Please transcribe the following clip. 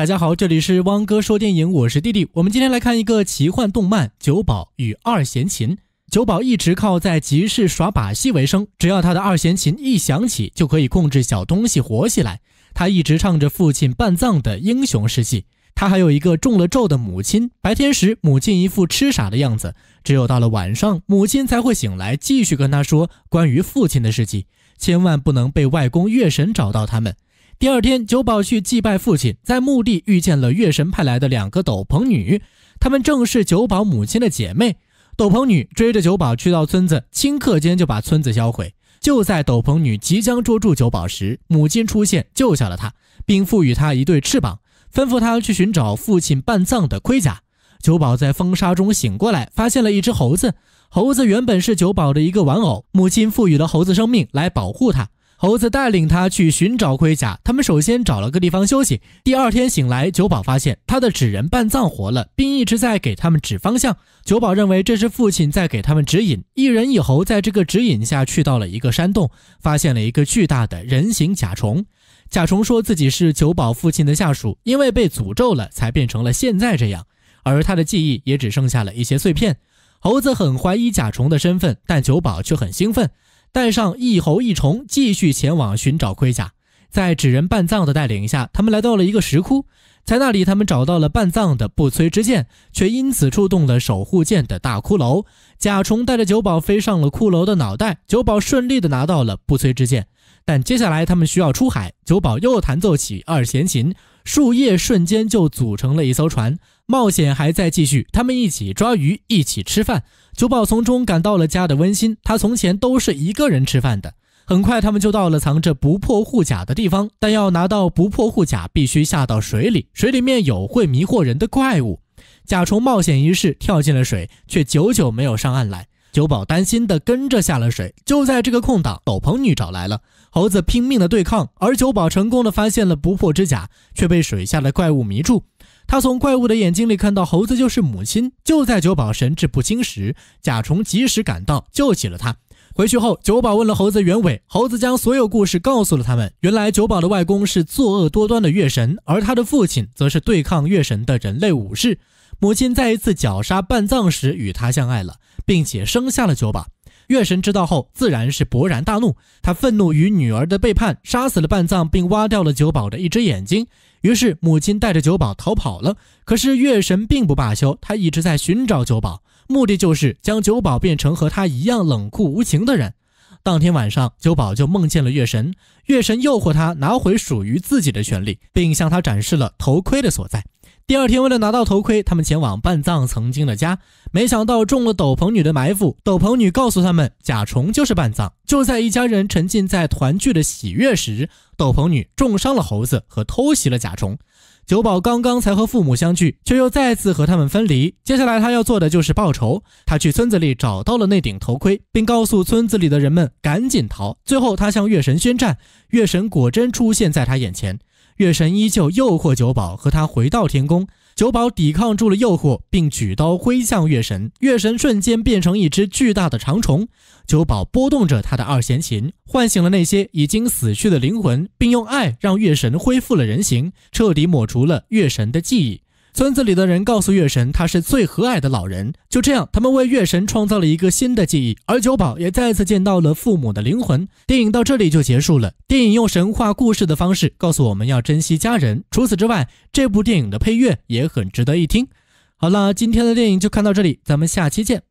大家好，这里是汪哥说电影，我是弟弟。我们今天来看一个奇幻动漫《九宝与二弦琴》。九宝一直靠在集市耍把戏为生，只要他的二弦琴一响起，就可以控制小东西活起来。他一直唱着父亲半藏的英雄事迹。他还有一个中了咒的母亲，白天时母亲一副痴傻的样子，只有到了晚上，母亲才会醒来，继续跟他说关于父亲的事迹。千万不能被外公月神找到他们。第二天，九宝去祭拜父亲，在墓地遇见了月神派来的两个斗篷女，她们正是九宝母亲的姐妹。斗篷女追着九宝去到村子，顷刻间就把村子销毁。就在斗篷女即将捉住九宝时，母亲出现救下了她，并赋予她一对翅膀，吩咐她去寻找父亲半藏的盔甲。九宝在风沙中醒过来，发现了一只猴子。猴子原本是九宝的一个玩偶，母亲赋予了猴子生命，来保护他。猴子带领他去寻找盔甲。他们首先找了个地方休息。第二天醒来，九保发现他的纸人半藏活了，并一直在给他们指方向。九保认为这是父亲在给他们指引。一人一猴在这个指引下去到了一个山洞，发现了一个巨大的人形甲虫。甲虫说自己是九保父亲的下属，因为被诅咒了才变成了现在这样，而他的记忆也只剩下了一些碎片。猴子很怀疑甲虫的身份，但九保却很兴奋。带上一猴一虫，继续前往寻找盔甲。在纸人半藏的带领下，他们来到了一个石窟，在那里他们找到了半藏的不摧之剑，却因此触动了守护剑的大骷髅。甲虫带着九宝飞上了骷髅的脑袋，九宝顺利的拿到了不摧之剑。但接下来他们需要出海，九宝又弹奏起二弦琴，树叶瞬间就组成了一艘船。冒险还在继续，他们一起抓鱼，一起吃饭。九宝从中感到了家的温馨。他从前都是一个人吃饭的。很快，他们就到了藏着不破护甲的地方，但要拿到不破护甲，必须下到水里。水里面有会迷惑人的怪物。甲虫冒险一试，跳进了水，却久久没有上岸来。九宝担心的跟着下了水。就在这个空档，斗篷女找来了猴子，拼命的对抗，而九宝成功的发现了不破之甲，却被水下的怪物迷住。他从怪物的眼睛里看到猴子就是母亲。就在九宝神志不清时，甲虫及时赶到，救起了他。回去后，九宝问了猴子原委，猴子将所有故事告诉了他们。原来九宝的外公是作恶多端的月神，而他的父亲则是对抗月神的人类武士。母亲在一次绞杀半藏时与他相爱了，并且生下了九宝。月神知道后自然是勃然大怒，他愤怒于女儿的背叛，杀死了半藏，并挖掉了九宝的一只眼睛。于是，母亲带着九保逃跑了。可是月神并不罢休，他一直在寻找九保，目的就是将九保变成和他一样冷酷无情的人。当天晚上，九保就梦见了月神，月神诱惑他拿回属于自己的权利，并向他展示了头盔的所在。第二天，为了拿到头盔，他们前往半藏曾经的家。没想到中了斗篷女的埋伏，斗篷女告诉他们甲虫就是半藏。就在一家人沉浸在团聚的喜悦时，斗篷女重伤了猴子和偷袭了甲虫。九宝刚刚才和父母相聚，却又再次和他们分离。接下来他要做的就是报仇。他去村子里找到了那顶头盔，并告诉村子里的人们赶紧逃。最后他向月神宣战，月神果真出现在他眼前。月神依旧诱惑九宝和他回到天宫，九宝抵抗住了诱惑，并举刀挥向月。神月神瞬间变成一只巨大的长虫，九宝拨动着他的二弦琴，唤醒了那些已经死去的灵魂，并用爱让月神恢复了人形，彻底抹除了月神的记忆。村子里的人告诉月神，他是最和蔼的老人。就这样，他们为月神创造了一个新的记忆，而九宝也再次见到了父母的灵魂。电影到这里就结束了。电影用神话故事的方式告诉我们要珍惜家人。除此之外，这部电影的配乐也很值得一听。好了，今天的电影就看到这里，咱们下期见。